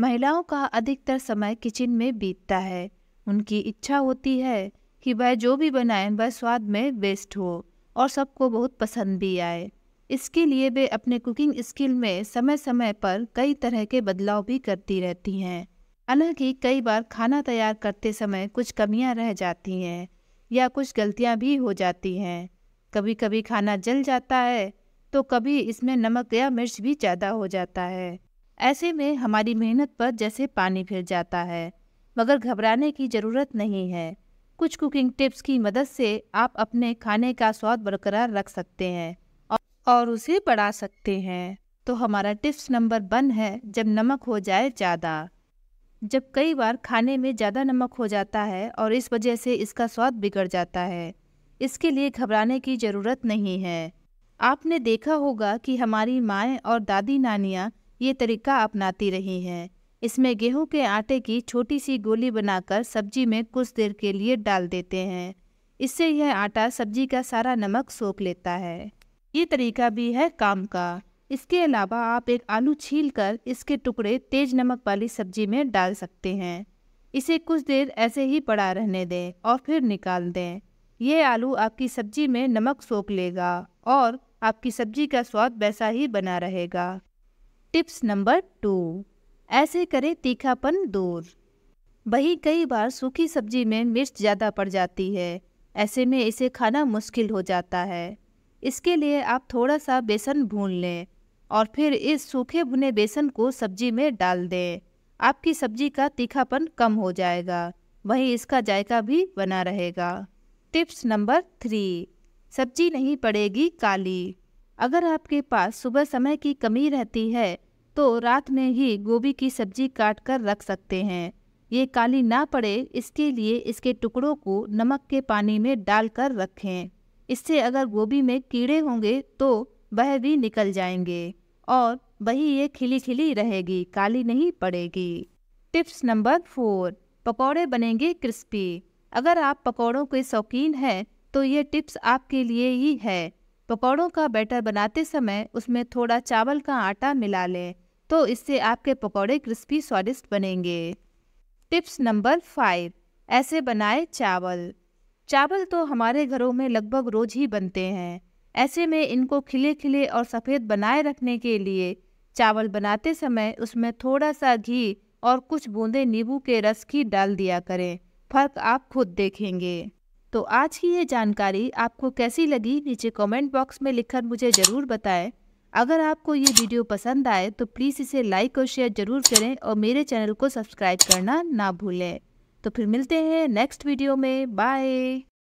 महिलाओं का अधिकतर समय किचन में बीतता है उनकी इच्छा होती है कि वह जो भी बनाएं वह स्वाद में बेस्ट हो और सबको बहुत पसंद भी आए इसके लिए वे अपने कुकिंग स्किल में समय समय पर कई तरह के बदलाव भी करती रहती हैं हालांकि कई बार खाना तैयार करते समय कुछ कमियां रह जाती हैं या कुछ गलतियां भी हो जाती हैं कभी कभी खाना जल जाता है तो कभी इसमें नमक या मिर्च भी ज़्यादा हो जाता है ऐसे में हमारी मेहनत पर जैसे पानी फिर जाता है मगर घबराने की ज़रूरत नहीं है कुछ कुकिंग टिप्स की मदद से आप अपने खाने का स्वाद बरकरार रख सकते हैं और उसे बढ़ा सकते हैं तो हमारा टिप्स नंबर वन है जब नमक हो जाए ज़्यादा जब कई बार खाने में ज़्यादा नमक हो जाता है और इस वजह से इसका स्वाद बिगड़ जाता है इसके लिए घबराने की ज़रूरत नहीं है आपने देखा होगा कि हमारी माएँ और दादी नानियाँ ये तरीका अपनाती रही हैं इसमें गेहूं के आटे की छोटी सी गोली बनाकर सब्जी में कुछ देर के लिए डाल देते हैं इससे यह आटा सब्जी का सारा नमक सोख लेता है ये तरीका भी है काम का इसके अलावा आप एक आलू छील कर इसके टुकड़े तेज नमक वाली सब्जी में डाल सकते हैं इसे कुछ देर ऐसे ही पड़ा रहने दें और फिर निकाल दें यह आलू आपकी सब्जी में नमक सोख लेगा और आपकी सब्जी का स्वाद वैसा ही बना रहेगा टिप्स नंबर टू ऐसे करें तीखापन दूर वही कई बार सूखी सब्जी में मिर्च ज़्यादा पड़ जाती है ऐसे में इसे खाना मुश्किल हो जाता है इसके लिए आप थोड़ा सा बेसन भून लें और फिर इस सूखे भुने बेसन को सब्जी में डाल दें आपकी सब्जी का तीखापन कम हो जाएगा वहीं इसका जायका भी बना रहेगा टिप्स नंबर थ्री सब्जी नहीं पड़ेगी काली अगर आपके पास सुबह समय की कमी रहती है तो रात में ही गोभी की सब्जी काट कर रख सकते हैं ये काली ना पड़े इसके लिए इसके टुकड़ों को नमक के पानी में डाल कर रखें इससे अगर गोभी में कीड़े होंगे तो वह भी निकल जाएंगे और वही ये खिली खिली रहेगी काली नहीं पड़ेगी टिप्स नंबर फोर पकौड़े बनेंगे क्रिस्पी अगर आप पकौड़ों के शौकीन हैं तो ये टिप्स आपके लिए ही है पकौड़ों का बैटर बनाते समय उसमें थोड़ा चावल का आटा मिला लें तो इससे आपके पकौड़े क्रिस्पी स्वादिष्ट बनेंगे टिप्स नंबर फाइव ऐसे बनाए चावल चावल तो हमारे घरों में लगभग रोज ही बनते हैं ऐसे में इनको खिले खिले और सफ़ेद बनाए रखने के लिए चावल बनाते समय उसमें थोड़ा सा घी और कुछ बूंदे नींबू के रस की डाल दिया करें फर्क आप खुद देखेंगे तो आज की ये जानकारी आपको कैसी लगी नीचे कमेंट बॉक्स में लिखकर मुझे ज़रूर बताएं अगर आपको ये वीडियो पसंद आए तो प्लीज़ इसे लाइक और शेयर ज़रूर करें और मेरे चैनल को सब्सक्राइब करना ना भूलें तो फिर मिलते हैं नेक्स्ट वीडियो में बाय